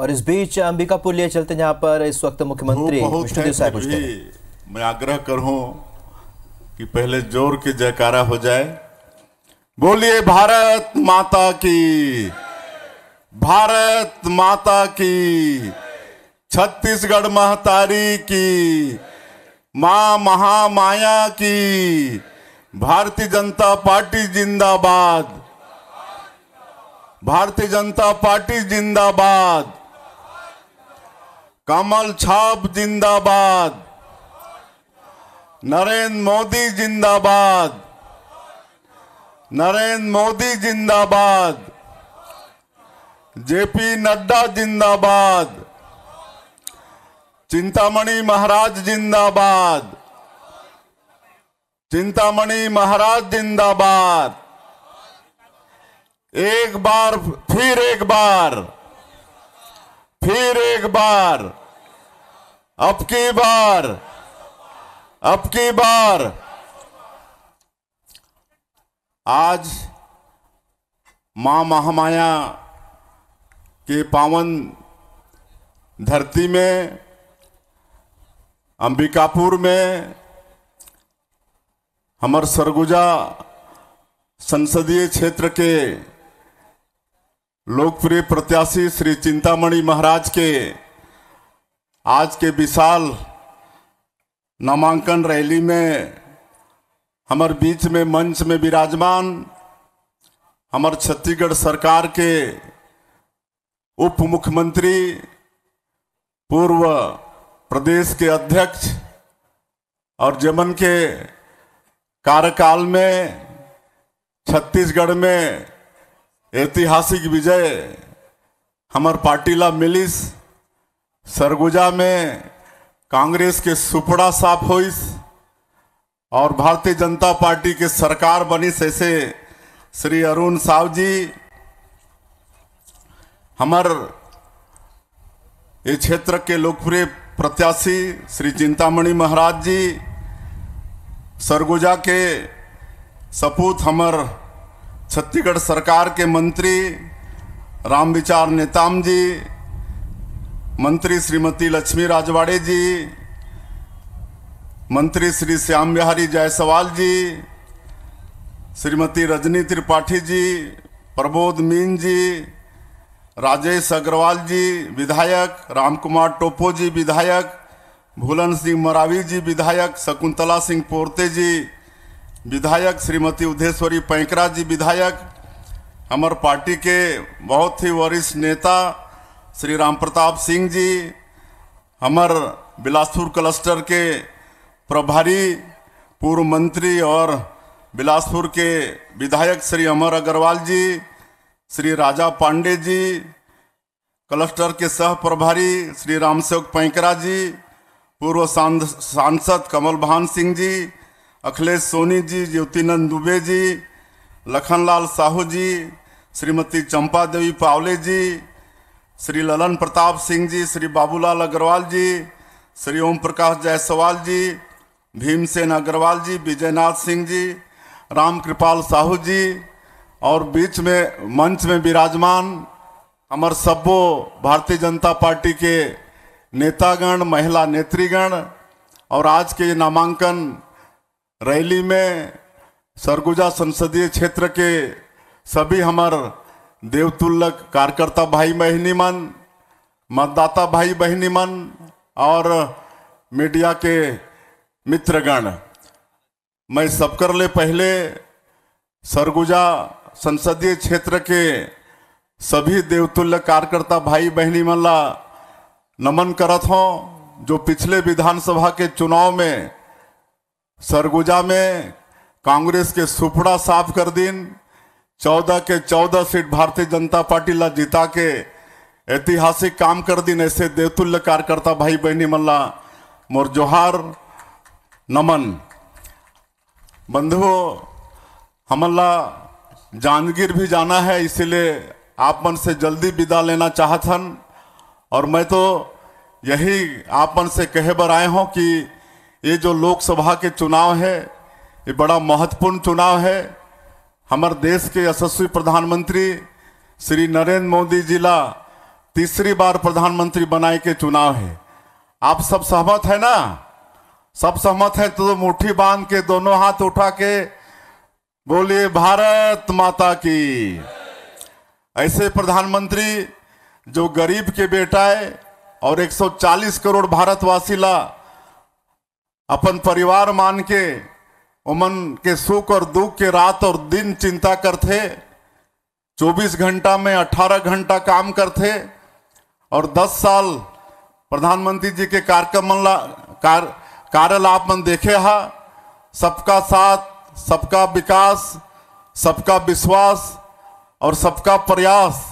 और इस बीच अंबिकापुर लिए चलते यहाँ पर इस वक्त मुख्यमंत्री मैं आग्रह करूं कि पहले जोर के जयकारा हो जाए बोलिए भारत माता की भारत माता की छत्तीसगढ़ महतारी की माँ महामाया की भारतीय जनता पार्टी जिंदाबाद भारतीय जनता पार्टी जिंदाबाद कमल छाप जिंदाबाद नरेंद्र मोदी जिंदाबाद नरेंद्र मोदी जिंदाबाद जेपी नड्डा जिंदाबाद चिंतामणि महाराज जिंदाबाद चिंतामणि महाराज जिंदाबाद एक बार फिर एक बार फिर एक बार अब की बार अब की बार आज मां महामाया के पावन धरती में अंबिकापुर में हमार सरगुजा संसदीय क्षेत्र के लोकप्रिय प्रत्याशी श्री चिंतामणि महाराज के आज के विशाल नामांकन रैली में हमार बीच में मंच में विराजमान हमार छत्तीसगढ़ सरकार के उप मुख्यमंत्री पूर्व प्रदेश के अध्यक्ष और जमन के कार्यकाल में छत्तीसगढ़ में ऐतिहासिक विजय हमार ला मिलीस सरगुजा में कांग्रेस के सुपड़ा साफ हो और भारतीय जनता पार्टी के सरकार बनी ऐसे श्री अरुण साहु जी हमार ये क्षेत्र के लोकप्रिय प्रत्याशी श्री चिंतामणि महाराज जी सरगुजा के सपूत हमार छत्तीसगढ़ सरकार के मंत्री राम विचार नेताम जी मंत्री श्रीमती लक्ष्मी राजवाड़े जी मंत्री श्री श्याम बिहारी जायसवाल जी श्रीमती रजनी त्रिपाठी जी प्रबोध मीन जी राजेश अग्रवाल जी विधायक रामकुमार टोपो जी विधायक भूलन सिंह मरावी जी विधायक शकुंतला सिंह पोरते जी विधायक श्रीमती उद्धेश्वरी पैंकरा जी विधायक हमार पार्टी के बहुत ही वरिष्ठ नेता श्री राम प्रताप सिंह जी हमार बिलासपुर क्लस्टर के प्रभारी पूर्व मंत्री और बिलासपुर के विधायक श्री अमर अग्रवाल जी श्री राजा पांडे जी क्लस्टर के सह प्रभारी श्री रामसेवक पैंकरा जी पूर्व सांसद कमल भान सिंह जी अखिलेश सोनी जी ज्योतिनंद दुबे जी लखनलाल साहू जी श्रीमती चंपा देवी पावले जी श्री ललन प्रताप सिंह जी श्री बाबूलाल अग्रवाल जी श्री ओम प्रकाश जायसवाल जी भीमसेन अग्रवाल जी विजयनाथ सिंह जी राम कृपाल साहू जी और बीच में मंच में विराजमान हमार सबो भारतीय जनता पार्टी के नेतागण महिला नेत्रीगण और आज के नामांकन रैली में सरगुजा संसदीय क्षेत्र के सभी हमार देवतुल्लक कार्यकर्ता भाई बहनी मन मतदाता भाई बहनी मन और मीडिया के मित्रगण मैं सबकर ले पहले सरगुजा संसदीय क्षेत्र के सभी देवतुल्य कार्यकर्ता भाई बहनी मन ला नमन करत हों जो पिछले विधानसभा के चुनाव में सरगुजा में कांग्रेस के सुपड़ा साफ कर दिन चौदह के चौदह सीट भारतीय जनता पार्टी ला जिता के ऐतिहासिक काम कर दिन ऐसे देवतुल्य कार्यकर्ता भाई बहनी मल्ला मोर जोहार नमन बंधुओं हमला जांजगीर भी जाना है इसीलिए आप मन से जल्दी विदा लेना हन और मैं तो यही आप मन से कहे बर आए हों कि ये जो लोकसभा के चुनाव है ये बड़ा महत्वपूर्ण चुनाव है हमारे देश के यशस्वी प्रधानमंत्री श्री नरेंद्र मोदी जिला तीसरी बार प्रधानमंत्री बनाए के चुनाव है आप सब सहमत है ना सब सहमत है तो मुट्ठी बांध के दोनों हाथ उठा के बोलिए भारत माता की ऐसे प्रधानमंत्री जो गरीब के बेटा है और 140 करोड़ भारतवासी ला अपन परिवार मान के उमन के सुख और दुख के रात और दिन चिंता करते 24 घंटा में 18 घंटा काम करते और 10 साल प्रधानमंत्री जी के कार्यक्रम मन आप मन देखे हा सबका साथ सबका विकास सबका विश्वास और सबका प्रयास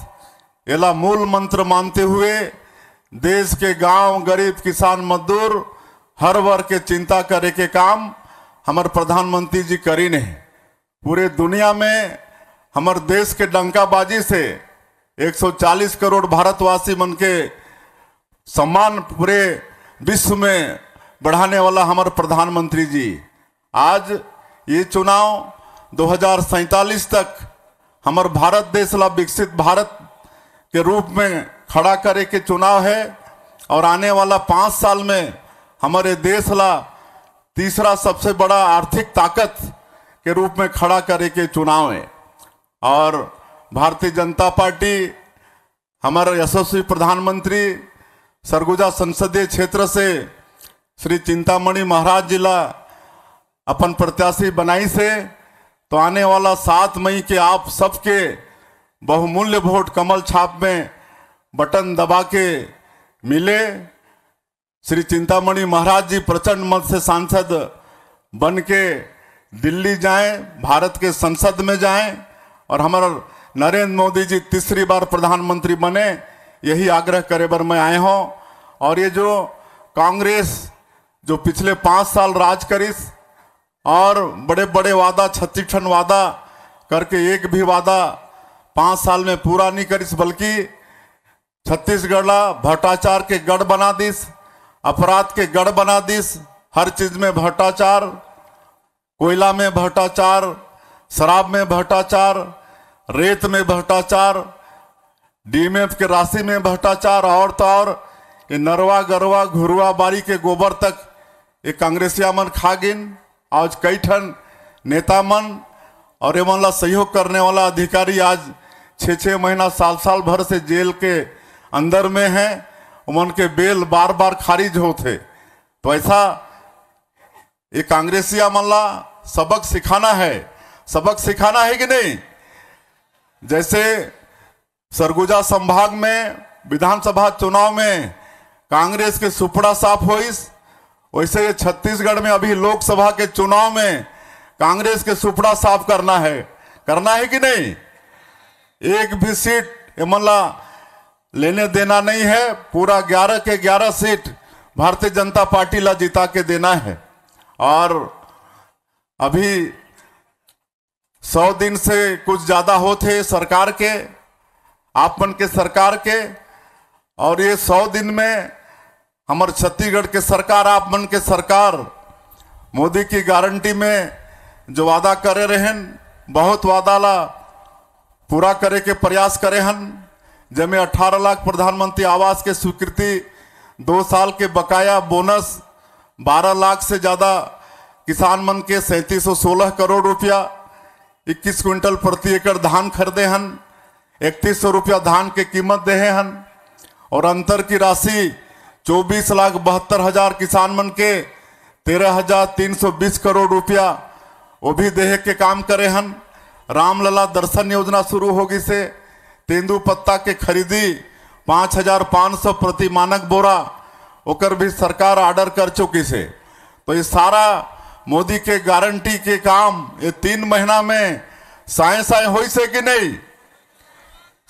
एला मूल मंत्र मानते हुए देश के गांव गरीब किसान मजदूर हर वर्ग के चिंता करे के काम हमारे प्रधानमंत्री जी करी नहीं पूरे दुनिया में हमार देश के डंकाबाजी से 140 करोड़ भारतवासी मन के सम्मान पूरे विश्व में बढ़ाने वाला हमार प्रधानमंत्री जी आज ये चुनाव दो तक हमारे भारत देश ला विकसित भारत के रूप में खड़ा करे के चुनाव है और आने वाला पाँच साल में हमारे देश ला तीसरा सबसे बड़ा आर्थिक ताकत के रूप में खड़ा करे के चुनाव है और भारतीय जनता पार्टी हमारे यशस्वी प्रधानमंत्री सरगुजा संसदीय क्षेत्र से श्री चिंतामणि महाराज जिला अपन प्रत्याशी बनाई से तो आने वाला सात मई के आप सबके बहुमूल्य वोट कमल छाप में बटन दबा के मिले श्री चिंतामणि महाराज जी प्रचंड मत से सांसद बन के दिल्ली जाए भारत के संसद में जाए और हमारा नरेंद्र मोदी जी तीसरी बार प्रधानमंत्री बने यही आग्रह करे बर मैं आए हों और ये जो कांग्रेस जो पिछले पाँच साल राज करी और बड़े बड़े वादा छत्तीसठन वादा करके एक भी वादा पाँच साल में पूरा नहीं करीस बल्कि छत्तीसगढ़ भ्रष्टाचार के गढ़ बना दिस अपराध के गढ़ बना दिस हर चीज में भ्रष्टाचार कोयला में भ्रष्टाचार शराब में भ्रष्टाचार रेत में भ्रष्टाचार डीएमएफ के राशि में भ्रष्टाचार और तो और ये नरवा गरवा घुरवा बारी के गोबर तक ये कांग्रेसिया मन खा गिन आज कई ठन नेता मन और ये मन ला सहयोग करने वाला अधिकारी आज छः छः महीना साल साल भर से जेल के अंदर में हैं उमन के बेल बार बार खारिज होते तो ऐसा ये कांग्रेसिया मल्ला सबक सिखाना है सबक सिखाना है कि नहीं जैसे सरगुजा संभाग में विधानसभा चुनाव में कांग्रेस के सुपड़ा साफ होइस वैसे ये छत्तीसगढ़ में अभी लोकसभा के चुनाव में कांग्रेस के सुपड़ा साफ करना है करना है कि नहीं एक भी सीट ये लेने देना नहीं है पूरा ग्यारह के ग्यारह सीट भारतीय जनता पार्टी ला जिता के देना है और अभी सौ दिन से कुछ ज़्यादा हो थे सरकार के आपन के सरकार के और ये सौ दिन में हमार छत्तीसगढ़ के सरकार आपमन के सरकार मोदी की गारंटी में जो वादा करे रहे बहुत वादा ला पूरा करे के प्रयास करे हन जमे 18 लाख प्रधानमंत्री आवास के स्वीकृति दो साल के बकाया बोनस 12 लाख से ज़्यादा किसान मन के सैंतीस करोड़ रुपया 21 क्विंटल प्रति एकड़ धान खरीदे हन इकतीस सौ रुपया धान के कीमत दे हन और अंतर की राशि चौबीस लाख बहत्तर हजार किसान मन के तेरह हजार तीन सौ बीस करोड़ रुपया वो भी देहे के काम करे हन रामलला दर्शन योजना शुरू होगी से तेंदू पत्ता के खरीदी पाँच हजार पाँच सौ प्रति मानक बोरा ओकर भी सरकार आर्डर कर चुकी से तो ये सारा मोदी के गारंटी के काम ये तीन महीना में साए साए हो कि नहीं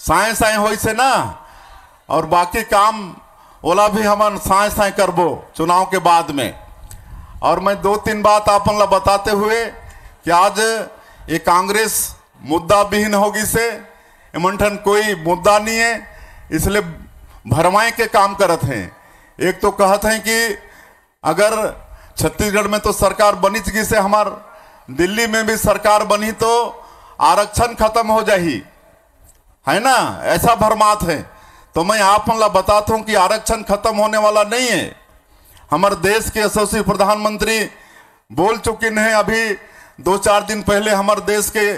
साए साए हो से ना और बाकी काम ओला भी हम साए साए करबो चुनाव के बाद में और मैं दो तीन बात आपन ला बताते हुए कि आज ये कांग्रेस मुद्दा विहीन होगी से इमंठन कोई मुद्दा नहीं है इसलिए भरमाएं के काम करते हैं एक तो कहते हैं कि अगर छत्तीसगढ़ में तो सरकार बनी चुकी से हमार दिल्ली में भी सरकार बनी तो आरक्षण खत्म हो जा है ना ऐसा भरमात है तो मैं आप मतलब बताता हूँ कि आरक्षण खत्म होने वाला नहीं है हमारे देश के यशस्वी प्रधानमंत्री बोल चुके हैं अभी दो चार दिन पहले हमारे देश के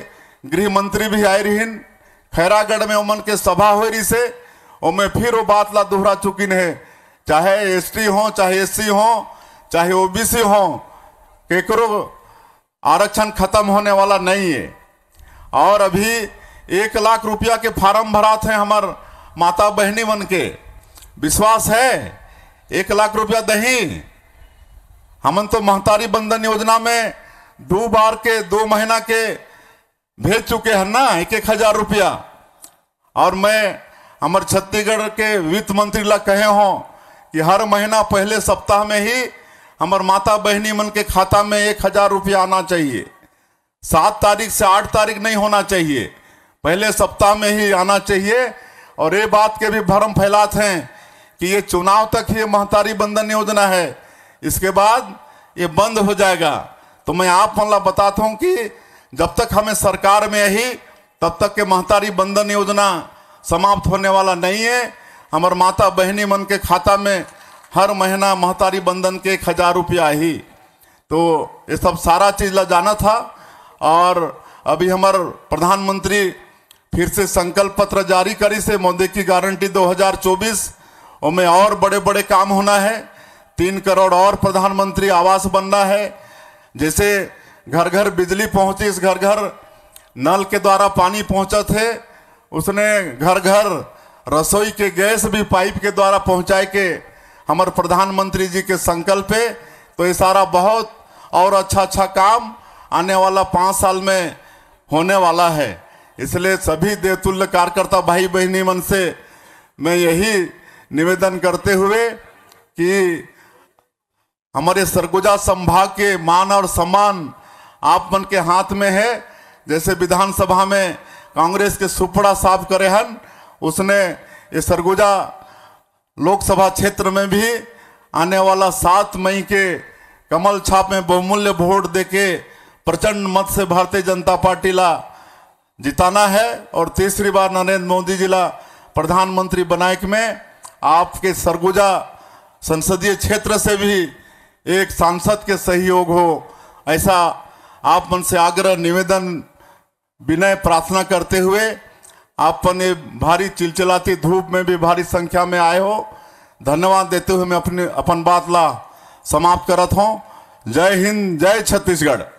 गृह मंत्री भी आए रही खैरागढ़ में उमन के सभा हो रही से उनमें फिर वो बात ला दोहरा चुकी है चाहे एसटी हो चाहे एससी हो चाहे ओबीसी हो केकरो आरक्षण खत्म होने वाला नहीं है और अभी एक लाख रुपया के फार्म भरा थे हमार माता बहनी मन के विश्वास है एक लाख रुपया दही हमन तो महतारी बंधन योजना में दो बार के दो महीना के भेज चुके हैं ना एक एक हजार रुपया और मैं हमारे छत्तीसगढ़ के वित्त मंत्री ला कहे हो कि हर महीना पहले सप्ताह में ही हमारे माता बहनी मन के खाता में एक हजार रुपया आना चाहिए सात तारीख से आठ तारीख नहीं होना चाहिए पहले सप्ताह में ही आना चाहिए और ये बात के भी भ्रम फैलाते हैं कि ये चुनाव तक ये महतारी बंधन योजना है इसके बाद ये बंद हो जाएगा तो मैं आप मतलब बताता हूँ कि जब तक हमें सरकार में ही तब तक के महतारी बंधन योजना समाप्त होने वाला नहीं है हमार माता बहनी मन के खाता में हर महीना महतारी बंधन के एक हज़ार रुपया ही तो ये सब सारा चीज़ ला जाना था और अभी हमार प्रधानमंत्री फिर से संकल्प पत्र जारी करी से मोदी की गारंटी 2024 उसमें और बड़े बड़े काम होना है तीन करोड़ और प्रधानमंत्री आवास बनना है जैसे घर घर बिजली पहुंची इस घर घर नल के द्वारा पानी पहुंचा थे उसने घर घर रसोई के गैस भी पाइप के द्वारा पहुंचाए के हमारे प्रधानमंत्री जी के संकल्प पे तो ये सारा बहुत और अच्छा अच्छा काम आने वाला पाँच साल में होने वाला है इसलिए सभी देवतुल्य कार्यकर्ता भाई बहनी मन से मैं यही निवेदन करते हुए कि हमारे सरगुजा संभाग के मान और सम्मान आप मन के हाथ में है जैसे विधानसभा में कांग्रेस के सुपड़ा साफ करे हन उसने ये सरगुजा लोकसभा क्षेत्र में भी आने वाला सात मई के कमल छाप में बहुमूल्य वोट देके प्रचंड मत से भारतीय जनता पार्टी ला जिताना है और तीसरी बार नरेंद्र मोदी जी ला प्रधानमंत्री बनाएक में आपके सरगुजा संसदीय क्षेत्र से भी एक सांसद के सहयोग हो ऐसा आप मन से आग्रह निवेदन विनय प्रार्थना करते हुए आप अपन ये भारी चिलचिलाती धूप में भी भारी संख्या में आए हो धन्यवाद देते हुए मैं अपने अपन बात ला समाप्त करत हूँ जय हिंद जय छत्तीसगढ़